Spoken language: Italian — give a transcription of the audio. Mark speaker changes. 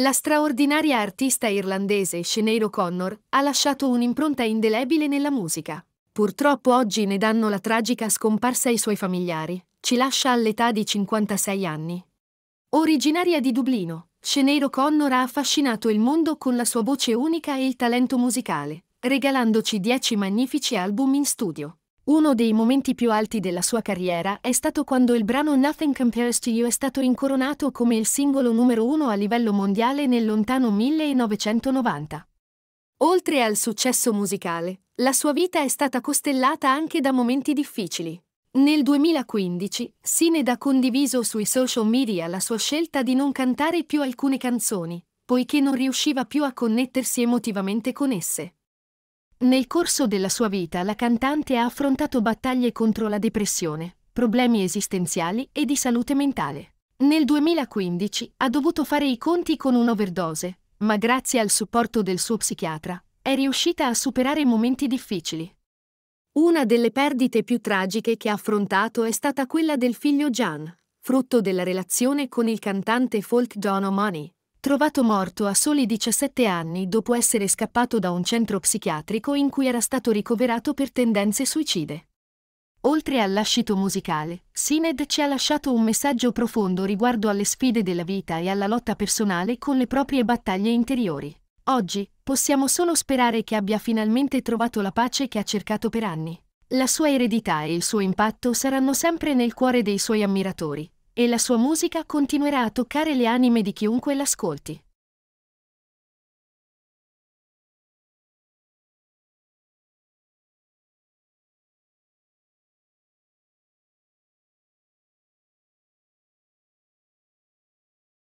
Speaker 1: La straordinaria artista irlandese Sinead O'Connor ha lasciato un'impronta indelebile nella musica. Purtroppo oggi ne danno la tragica scomparsa ai suoi familiari. Ci lascia all'età di 56 anni. Originaria di Dublino, Sinead O'Connor ha affascinato il mondo con la sua voce unica e il talento musicale, regalandoci 10 magnifici album in studio. Uno dei momenti più alti della sua carriera è stato quando il brano Nothing Compares to You è stato incoronato come il singolo numero uno a livello mondiale nel lontano 1990. Oltre al successo musicale, la sua vita è stata costellata anche da momenti difficili. Nel 2015, Sined ha condiviso sui social media la sua scelta di non cantare più alcune canzoni, poiché non riusciva più a connettersi emotivamente con esse. Nel corso della sua vita la cantante ha affrontato battaglie contro la depressione, problemi esistenziali e di salute mentale. Nel 2015 ha dovuto fare i conti con un'overdose, ma grazie al supporto del suo psichiatra è riuscita a superare momenti difficili. Una delle perdite più tragiche che ha affrontato è stata quella del figlio Jan, frutto della relazione con il cantante folk Dono Money trovato morto a soli 17 anni dopo essere scappato da un centro psichiatrico in cui era stato ricoverato per tendenze suicide. Oltre al lascito musicale, Sined ci ha lasciato un messaggio profondo riguardo alle sfide della vita e alla lotta personale con le proprie battaglie interiori. Oggi, possiamo solo sperare che abbia finalmente trovato la pace che ha cercato per anni. La sua eredità e il suo impatto saranno sempre nel cuore dei suoi ammiratori, e la sua musica continuerà a toccare le anime di chiunque l'ascolti.